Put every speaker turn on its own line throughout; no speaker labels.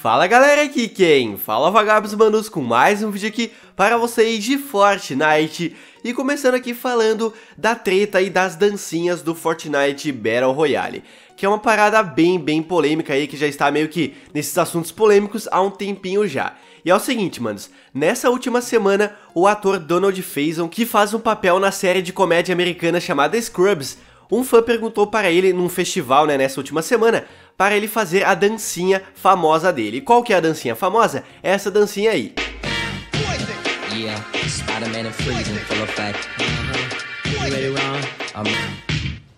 Fala galera, aqui quem? Fala vagabos manos com mais um vídeo aqui para vocês de Fortnite E começando aqui falando da treta e das dancinhas do Fortnite Battle Royale Que é uma parada bem, bem polêmica aí, que já está meio que nesses assuntos polêmicos há um tempinho já E é o seguinte, manos, nessa última semana o ator Donald Faison, que faz um papel na série de comédia americana chamada Scrubs um fã perguntou para ele num festival, né, nessa última semana, para ele fazer a dancinha famosa dele. Qual que é a dancinha famosa? É essa dancinha aí.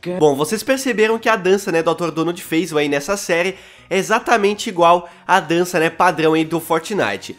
Uhum. Bom, vocês perceberam que a dança, né, do Dr. Donald fez aí nessa série é exatamente igual à dança, né, padrão aí do Fortnite.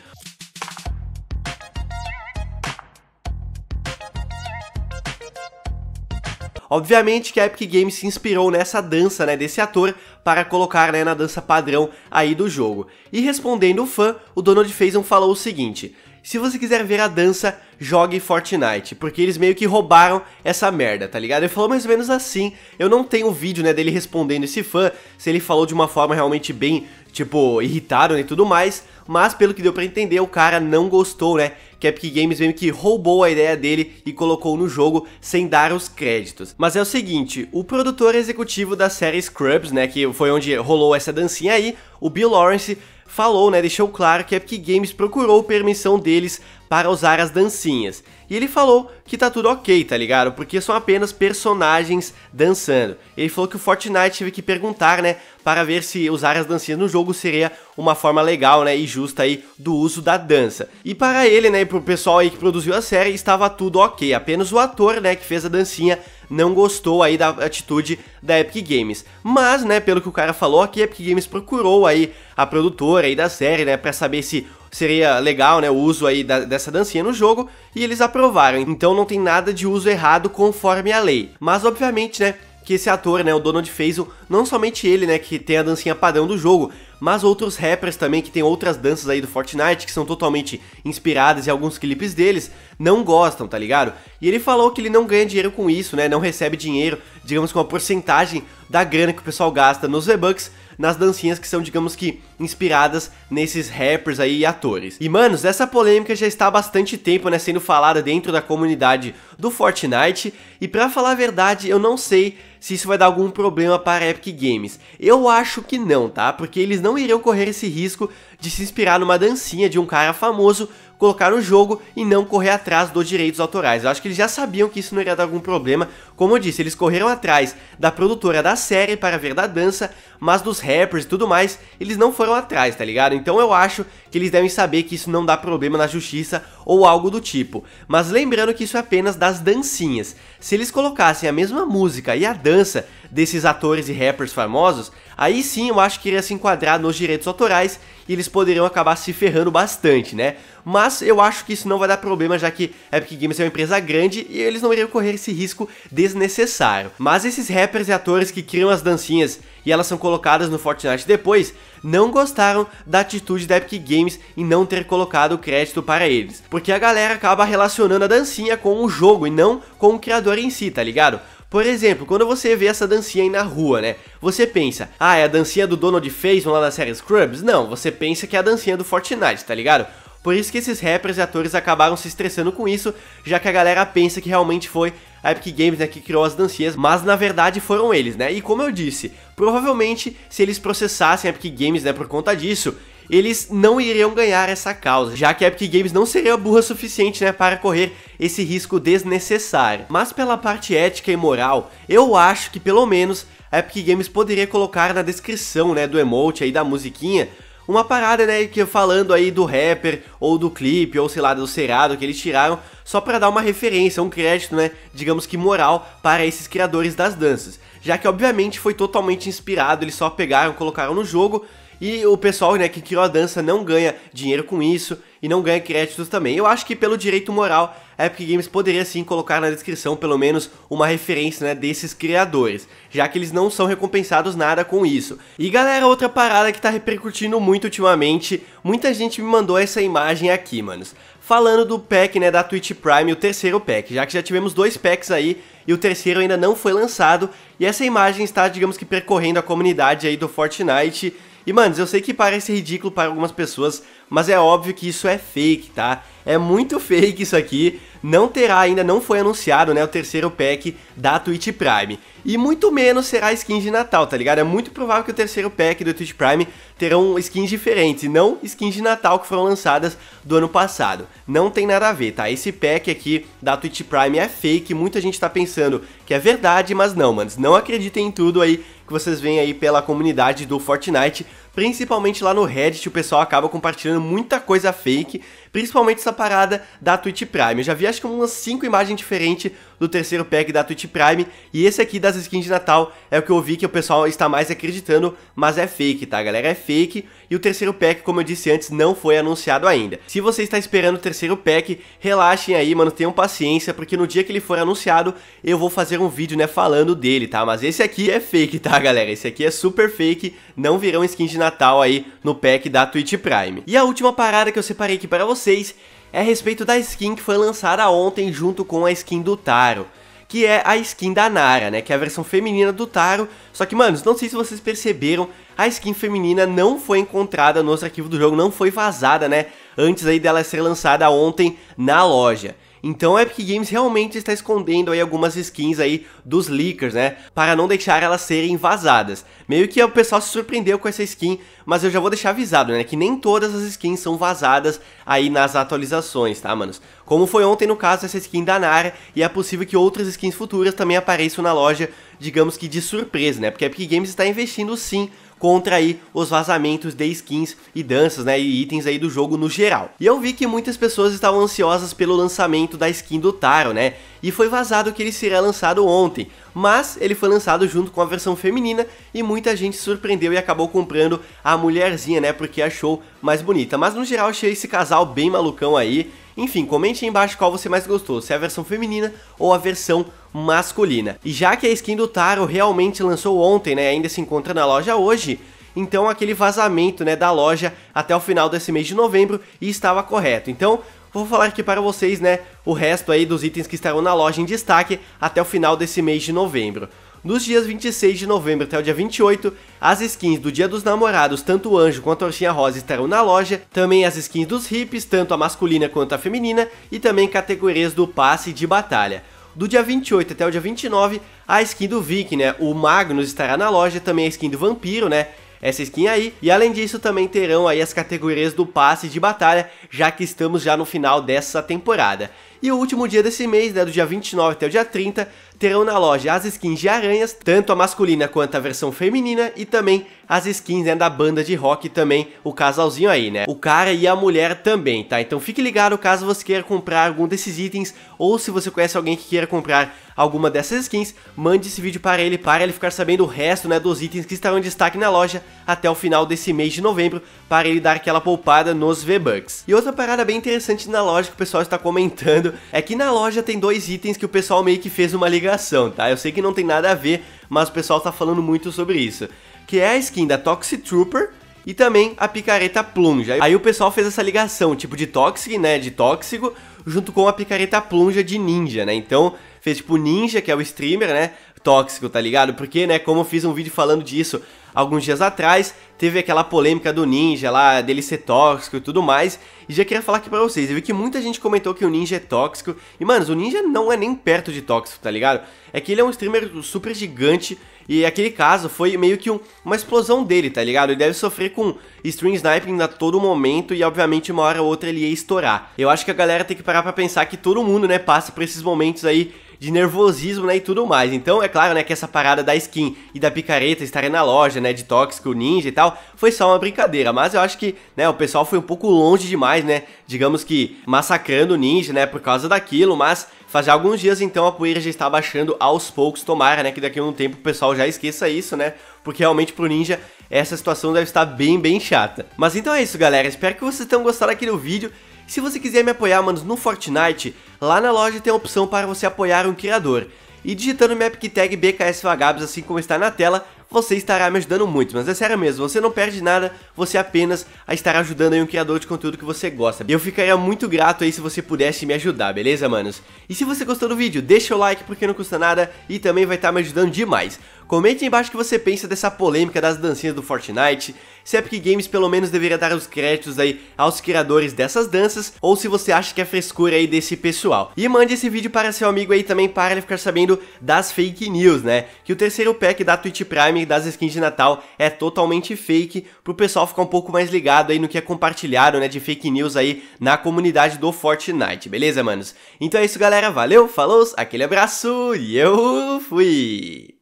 Obviamente que a Epic Games se inspirou nessa dança, né, desse ator para colocar, né, na dança padrão aí do jogo. E respondendo o fã, o Donald Faison falou o seguinte: se você quiser ver a dança, jogue Fortnite, porque eles meio que roubaram essa merda, tá ligado? Ele falou mais ou menos assim. Eu não tenho o vídeo, né, dele respondendo esse fã, se ele falou de uma forma realmente bem, tipo, irritado né, e tudo mais, mas pelo que deu para entender, o cara não gostou, né? que a Epic Games meio que roubou a ideia dele e colocou no jogo sem dar os créditos. Mas é o seguinte, o produtor executivo da série Scrubs, né, que foi onde rolou essa dancinha aí, o Bill Lawrence falou, né, deixou claro que a Epic Games procurou permissão deles para usar as dancinhas. E ele falou que tá tudo ok, tá ligado? Porque são apenas personagens dançando. Ele falou que o Fortnite teve que perguntar, né, para ver se usar as dancinhas no jogo seria uma forma legal, né, e justa aí do uso da dança. E para ele, né, e o pessoal aí que produziu a série, estava tudo ok, apenas o ator, né, que fez a dancinha não gostou aí da atitude da Epic Games. Mas, né, pelo que o cara falou aqui, a Epic Games procurou aí a produtora aí da série, né, para saber se seria legal, né, o uso aí da, dessa dancinha no jogo, e eles aprovaram. Então não tem nada de uso errado conforme a lei. Mas obviamente, né, que esse ator, né, o Donald Faison, não somente ele, né, que tem a dancinha padrão do jogo, mas outros rappers também que tem outras danças aí do Fortnite que são totalmente inspiradas em alguns clipes deles, não gostam, tá ligado? E ele falou que ele não ganha dinheiro com isso, né, não recebe dinheiro, digamos com uma porcentagem da grana que o pessoal gasta nos V-Bucks, nas dancinhas que são, digamos que, inspiradas nesses rappers aí e atores. E, manos, essa polêmica já está há bastante tempo, né, sendo falada dentro da comunidade do Fortnite, e pra falar a verdade, eu não sei se isso vai dar algum problema para a Epic Games. Eu acho que não, tá? Porque eles não iriam correr esse risco de se inspirar numa dancinha de um cara famoso colocar o jogo e não correr atrás dos direitos autorais. Eu acho que eles já sabiam que isso não iria dar algum problema. Como eu disse, eles correram atrás da produtora da série para ver da dança, mas dos rappers e tudo mais, eles não foram atrás, tá ligado? Então eu acho que eles devem saber que isso não dá problema na justiça ou algo do tipo. Mas lembrando que isso é apenas das dancinhas. Se eles colocassem a mesma música e a dança desses atores e rappers famosos, aí sim eu acho que iria se enquadrar nos direitos autorais e eles poderiam acabar se ferrando bastante, né? Mas eu acho que isso não vai dar problema, já que Epic Games é uma empresa grande e eles não iriam correr esse risco desnecessário. Mas esses rappers e atores que criam as dancinhas e elas são colocadas no Fortnite depois, não gostaram da atitude da Epic Games em não ter colocado o crédito para eles. Porque a galera acaba relacionando a dancinha com o jogo e não com o criador em si, tá ligado? Por exemplo, quando você vê essa dancinha aí na rua, né? Você pensa, ah, é a dancinha do Donald Faison lá da série Scrubs? Não, você pensa que é a dancinha do Fortnite, tá ligado? Por isso que esses rappers e atores acabaram se estressando com isso, já que a galera pensa que realmente foi a Epic Games é que criou as dancinhas, mas na verdade foram eles, né? E como eu disse, provavelmente se eles processassem a Epic Games, né, por conta disso, eles não iriam ganhar essa causa, já que a Epic Games não seria burra suficiente né, para correr esse risco desnecessário. Mas pela parte ética e moral, eu acho que pelo menos a Epic Games poderia colocar na descrição né, do emote aí da musiquinha uma parada, né, que falando aí do rapper, ou do clipe, ou sei lá, do serado que eles tiraram, só para dar uma referência, um crédito, né, digamos que moral, para esses criadores das danças. Já que obviamente foi totalmente inspirado, eles só pegaram, colocaram no jogo, e o pessoal, né, que criou a dança não ganha dinheiro com isso e não ganha créditos também. Eu acho que pelo direito moral, a Epic Games poderia sim colocar na descrição pelo menos uma referência né, desses criadores, já que eles não são recompensados nada com isso. E galera, outra parada que tá repercutindo muito ultimamente, muita gente me mandou essa imagem aqui, manos. Falando do pack, né, da Twitch Prime, o terceiro pack, já que já tivemos dois packs aí e o terceiro ainda não foi lançado, e essa imagem está, digamos que, percorrendo a comunidade aí do Fortnite, e, manos, eu sei que parece ridículo para algumas pessoas, mas é óbvio que isso é fake, tá? É muito fake isso aqui. Não terá ainda, não foi anunciado, né, o terceiro pack da Twitch Prime. E muito menos será skins de Natal, tá ligado? É muito provável que o terceiro pack do Twitch Prime terão skins diferentes, não skins de Natal que foram lançadas do ano passado. Não tem nada a ver, tá? Esse pack aqui da Twitch Prime é fake, muita gente tá pensando que é verdade, mas não, manos. Não acreditem em tudo aí que vocês veem aí pela comunidade do Fortnite. Principalmente lá no Reddit, o pessoal acaba compartilhando muita coisa fake, principalmente essa parada da Twitch Prime. Eu já vi acho que umas 5 imagens diferentes do terceiro pack da Twitch Prime. E esse aqui das skins de Natal é o que eu vi que o pessoal está mais acreditando, mas é fake, tá galera? É fake e o terceiro pack, como eu disse antes, não foi anunciado ainda. Se você está esperando o terceiro pack, relaxem aí, mano, tenham paciência, porque no dia que ele for anunciado, eu vou fazer um vídeo, né, falando dele, tá? Mas esse aqui é fake, tá galera? Esse aqui é super fake, não virão skins de Natal aí no pack da Twitch Prime. E a última parada que eu separei aqui para vocês é a respeito da skin que foi lançada ontem junto com a skin do Taro que é a skin da Nara, né? Que é a versão feminina do Taro. Só que, mano, não sei se vocês perceberam, a skin feminina não foi encontrada no nosso arquivo do jogo, não foi vazada, né? Antes aí dela ser lançada ontem na loja. Então a Epic Games realmente está escondendo aí algumas skins aí dos leakers, né? Para não deixar elas serem vazadas. Meio que o pessoal se surpreendeu com essa skin, mas eu já vou deixar avisado, né? Que nem todas as skins são vazadas aí nas atualizações, tá, manos? Como foi ontem no caso dessa skin da Nara, e é possível que outras skins futuras também apareçam na loja, digamos que de surpresa, né? Porque a Epic Games está investindo sim contra aí os vazamentos de skins e danças, né, e itens aí do jogo no geral. E eu vi que muitas pessoas estavam ansiosas pelo lançamento da skin do Taro, né, e foi vazado que ele seria lançado ontem, mas ele foi lançado junto com a versão feminina e muita gente surpreendeu e acabou comprando a mulherzinha, né, porque achou mais bonita. Mas no geral achei esse casal bem malucão aí, enfim, comente aí embaixo qual você mais gostou, se é a versão feminina ou a versão masculina. E já que a skin do Taro realmente lançou ontem, né, ainda se encontra na loja hoje, então aquele vazamento, né, da loja até o final desse mês de novembro estava correto. Então, vou falar aqui para vocês, né, o resto aí dos itens que estarão na loja em destaque até o final desse mês de novembro. Nos dias 26 de novembro até o dia 28, as skins do Dia dos Namorados, tanto o anjo quanto a orchinha rosa estarão na loja, também as skins dos hips, tanto a masculina quanto a feminina, e também categorias do passe de batalha. Do dia 28 até o dia 29, a skin do Vic, né? O Magnus estará na loja, também a skin do Vampiro, né? Essa skin aí, e além disso também terão aí as categorias do passe de batalha, já que estamos já no final dessa temporada. E o último dia desse mês, né, do dia 29 até o dia 30, terão na loja as skins de aranhas, tanto a masculina quanto a versão feminina, e também as skins né, da banda de rock também, o casalzinho aí, né? O cara e a mulher também, tá? Então fique ligado caso você queira comprar algum desses itens, ou se você conhece alguém que queira comprar alguma dessas skins, mande esse vídeo para ele, para ele ficar sabendo o resto né, dos itens que estarão em destaque na loja até o final desse mês de novembro, para ele dar aquela poupada nos V-Bucks. E outra parada bem interessante na loja que o pessoal está comentando é que na loja tem dois itens que o pessoal meio que fez uma ligação, tá? Eu sei que não tem nada a ver, mas o pessoal tá falando muito sobre isso. Que é a skin da Toxic Trooper, e também a picareta plunja. Aí o pessoal fez essa ligação, tipo de tóxico, né, de tóxico, junto com a picareta plunja de ninja, né? Então, fez tipo ninja, que é o streamer, né? tóxico, tá ligado? Porque, né, como eu fiz um vídeo falando disso alguns dias atrás, teve aquela polêmica do ninja lá, dele ser tóxico e tudo mais, e já queria falar aqui pra vocês, eu vi que muita gente comentou que o ninja é tóxico, e manos, o ninja não é nem perto de tóxico, tá ligado? É que ele é um streamer super gigante, e aquele caso foi meio que um, uma explosão dele, tá ligado? Ele deve sofrer com stream sniping a todo momento e obviamente uma hora ou outra ele ia estourar. Eu acho que a galera tem que parar pra pensar que todo mundo, né, passa por esses momentos aí de nervosismo, né, e tudo mais. Então, é claro, né, que essa parada da skin e da picareta estarem na loja, né, de Tóxico, Ninja e tal, foi só uma brincadeira, mas eu acho que, né, o pessoal foi um pouco longe demais, né, digamos que massacrando o Ninja, né, por causa daquilo, mas faz alguns dias então a poeira já está baixando aos poucos, tomara, né, que daqui a um tempo o pessoal já esqueça isso, né, porque realmente pro Ninja essa situação deve estar bem, bem chata. Mas então é isso, galera, espero que vocês tenham gostado aqui do vídeo, se você quiser me apoiar, manos, no Fortnite, lá na loja tem a opção para você apoiar um criador. E digitando minha tag vagabos assim como está na tela, você estará me ajudando muito, mas é sério mesmo, você não perde nada, você apenas estará ajudando aí um criador de conteúdo que você gosta. Eu ficaria muito grato aí se você pudesse me ajudar, beleza, manos? E se você gostou do vídeo, deixa o like porque não custa nada e também vai estar tá me ajudando demais. Comente aí embaixo o que você pensa dessa polêmica das dancinhas do Fortnite, se a Epic Games pelo menos deveria dar os créditos aí aos criadores dessas danças, ou se você acha que é frescura aí desse pessoal. E mande esse vídeo para seu amigo aí também para ele ficar sabendo das fake news, né? Que o terceiro pack da Twitch Prime das skins de Natal é totalmente fake, pro pessoal ficar um pouco mais ligado aí no que é compartilhado, né, de fake news aí na comunidade do Fortnite, beleza, manos? Então é isso, galera, valeu, falou, aquele abraço e eu fui!